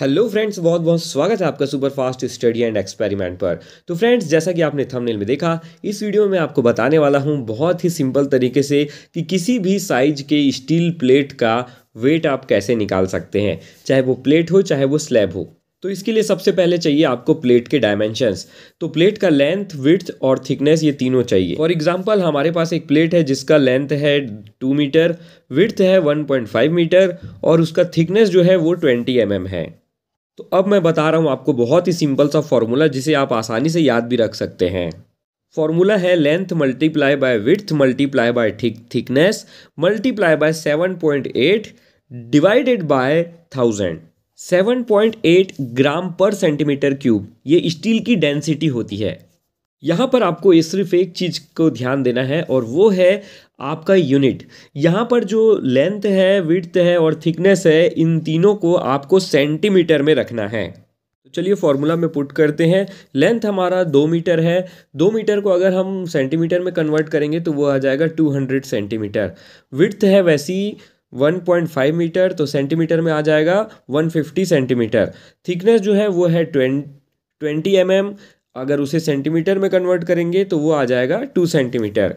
hello friends बहुत बहुत स्वागत है आपका super fast study and experiment पर तो फ्रेंड्स जैसा कि आपने थंबनेल में देखा इस वीडियो में आपको बताने वाला हूं बहुत ही सिंपल तरीके से कि किसी भी साइज के स्टील प्लेट का वेट आप कैसे निकाल सकते हैं चाहे वो प्लेट हो चाहे वो स्लैब हो तो इसके लिए सबसे पहले चाहिए आपको प्लेट के डायमेंशंस तो प्लेट का लेंथ विड्थ और थिकनेस ये तीनों चाहिए फॉर एग्जांपल हमारे पास एक प्लेट है जिसका लेंथ है टू मीटर विड्थ है वन पॉइंट फाइव मीटर और उसका थिकनेस जो है वो ट्वेंटी एम mm है तो अब मैं बता रहा हूँ आपको बहुत ही सिंपल सा फॉर्मूला जिसे आप आसानी से याद भी रख सकते हैं फॉर्मूला है length multiply by with multiply by thickness multiply by seven point eight divided by thousand seven point eight gram per centimetre cube ये स्टील की डेंसिटी होती है यहाँ पर आपको ये सिर्फ एक चीज़ को ध्यान देना है और वो है आपका यूनिट यहाँ पर जो लेंथ है विड्थ है और थिकनेस है इन तीनों को आपको सेंटीमीटर में रखना है तो चलिए फॉर्मूला में पुट करते हैं लेंथ हमारा दो मीटर है दो मीटर को अगर हम सेंटीमीटर में कन्वर्ट करेंगे तो वो आ जाएगा टू हंड्रेड सेंटीमीटर विड्थ है वैसी 1.5 मीटर तो सेंटीमीटर में आ जाएगा 150 सेंटीमीटर थिकनेस जो है वो है ट्वेंटी एम mm, अगर उसे सेंटीमीटर में कन्वर्ट करेंगे तो वो आ जाएगा टू सेंटीमीटर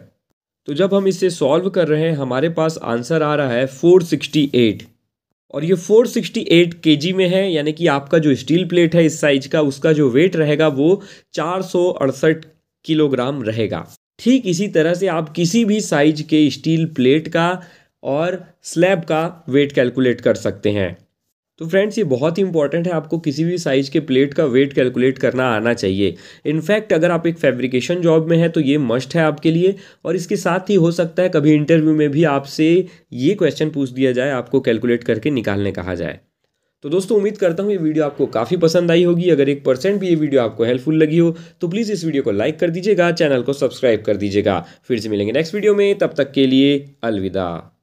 तो जब हम इसे सॉल्व कर रहे हैं हमारे पास आंसर आ रहा है फोर सिक्सटी एट और ये 468 केजी में है यानी कि आपका जो स्टील प्लेट है इस साइज का उसका जो वेट रहेगा वो चार किलोग्राम रहेगा ठीक इसी तरह से आप किसी भी साइज के स्टील प्लेट का और स्लैब का वेट कैलकुलेट कर सकते हैं तो फ्रेंड्स ये बहुत ही इंपॉर्टेंट है आपको किसी भी साइज़ के प्लेट का वेट कैलकुलेट करना आना चाहिए इनफैक्ट अगर आप एक फैब्रिकेशन जॉब में है तो ये मस्ट है आपके लिए और इसके साथ ही हो सकता है कभी इंटरव्यू में भी आपसे ये क्वेश्चन पूछ दिया जाए आपको कैलकुलेट करके निकालने कहा जाए तो दोस्तों उम्मीद करता हूँ ये वीडियो आपको काफ़ी पसंद आई होगी अगर एक परसेंट भी ये वीडियो आपको हेल्पफुल लगी हो तो प्लीज़ इस वीडियो को लाइक कर दीजिएगा चैनल को सब्सक्राइब कर दीजिएगा फिर से मिलेंगे नेक्स्ट वीडियो में तब तक के लिए अलविदा